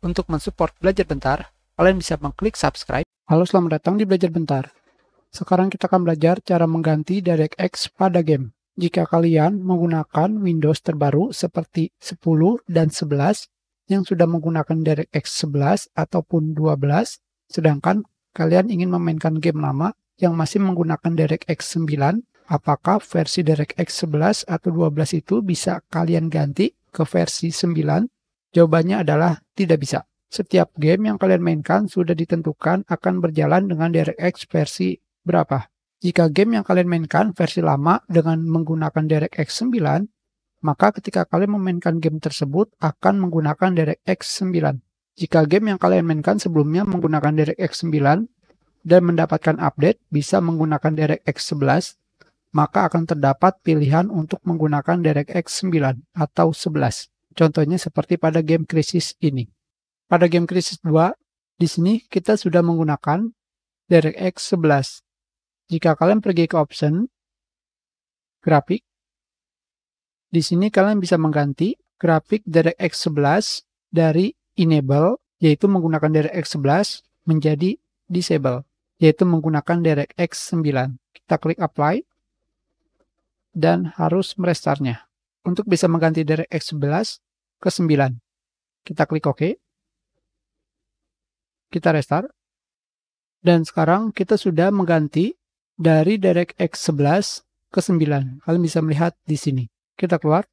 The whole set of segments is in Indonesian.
Untuk mensupport Belajar Bentar, kalian bisa mengklik subscribe. Halo, selamat datang di Belajar Bentar. Sekarang kita akan belajar cara mengganti DirectX pada game. Jika kalian menggunakan Windows terbaru seperti 10 dan 11 yang sudah menggunakan DirectX 11 ataupun 12, sedangkan kalian ingin memainkan game lama yang masih menggunakan DirectX 9 apakah versi DirectX 11 atau 12 itu bisa kalian ganti ke versi 9 Jawabannya adalah tidak bisa. Setiap game yang kalian mainkan sudah ditentukan akan berjalan dengan DirectX versi berapa. Jika game yang kalian mainkan versi lama dengan menggunakan DirectX 9, maka ketika kalian memainkan game tersebut akan menggunakan DirectX 9. Jika game yang kalian mainkan sebelumnya menggunakan DirectX 9 dan mendapatkan update bisa menggunakan DirectX 11, maka akan terdapat pilihan untuk menggunakan DirectX 9 atau 11. Contohnya seperti pada game krisis ini. Pada game krisis 2, di sini kita sudah menggunakan DirectX 11. Jika kalian pergi ke option, grafik, di sini kalian bisa mengganti grafik DirectX 11 dari enable, yaitu menggunakan DirectX 11, menjadi disable, yaitu menggunakan DirectX 9. Kita klik apply, dan harus merestartnya untuk bisa mengganti dari X11 ke 9. Kita klik OK. Kita restart. Dan sekarang kita sudah mengganti dari direct X11 ke 9. Kalian bisa melihat di sini. Kita keluar.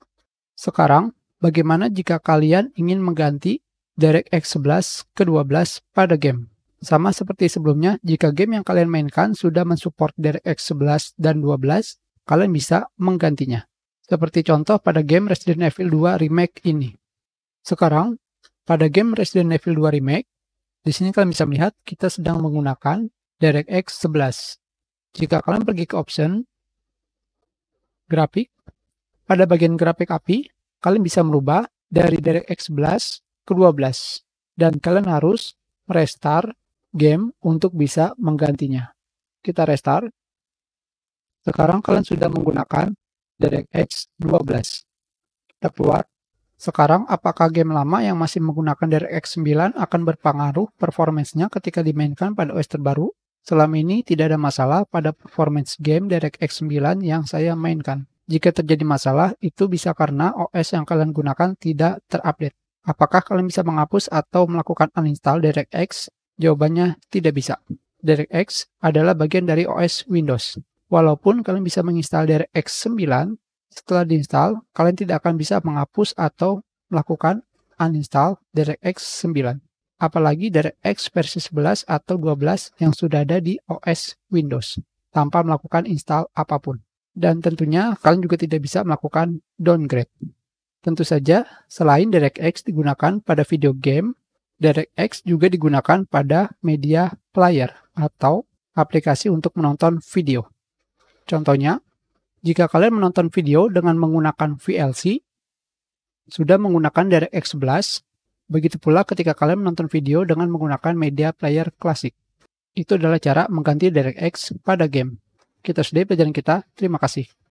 Sekarang, bagaimana jika kalian ingin mengganti direct X11 ke 12 pada game? Sama seperti sebelumnya, jika game yang kalian mainkan sudah mensupport direct X11 dan 12, kalian bisa menggantinya seperti contoh pada game Resident Evil 2 Remake ini. Sekarang, pada game Resident Evil 2 Remake, di sini kalian bisa melihat kita sedang menggunakan DirectX 11. Jika kalian pergi ke option, grafik, pada bagian grafik API, kalian bisa merubah dari DirectX 11 ke 12. Dan kalian harus restart game untuk bisa menggantinya. Kita restart. Sekarang kalian sudah menggunakan DirectX 12 Kita keluar. Sekarang, apakah game lama yang masih menggunakan DirectX 9 akan berpengaruh performanya ketika dimainkan pada OS terbaru? Selama ini tidak ada masalah pada performance game DirectX 9 yang saya mainkan. Jika terjadi masalah, itu bisa karena OS yang kalian gunakan tidak terupdate. Apakah kalian bisa menghapus atau melakukan uninstall DirectX? Jawabannya tidak bisa. DirectX adalah bagian dari OS Windows. Walaupun kalian bisa menginstal dari X9, setelah diinstal, kalian tidak akan bisa menghapus atau melakukan uninstall DirectX 9. Apalagi DirectX versi 11 atau 12 yang sudah ada di OS Windows tanpa melakukan install apapun. Dan tentunya kalian juga tidak bisa melakukan downgrade. Tentu saja, selain DirectX digunakan pada video game, DirectX juga digunakan pada media player atau aplikasi untuk menonton video. Contohnya, jika kalian menonton video dengan menggunakan VLC, sudah menggunakan DirectX 11, begitu pula ketika kalian menonton video dengan menggunakan media player klasik. Itu adalah cara mengganti DirectX pada game. Kita sudahi pelajaran kita, terima kasih.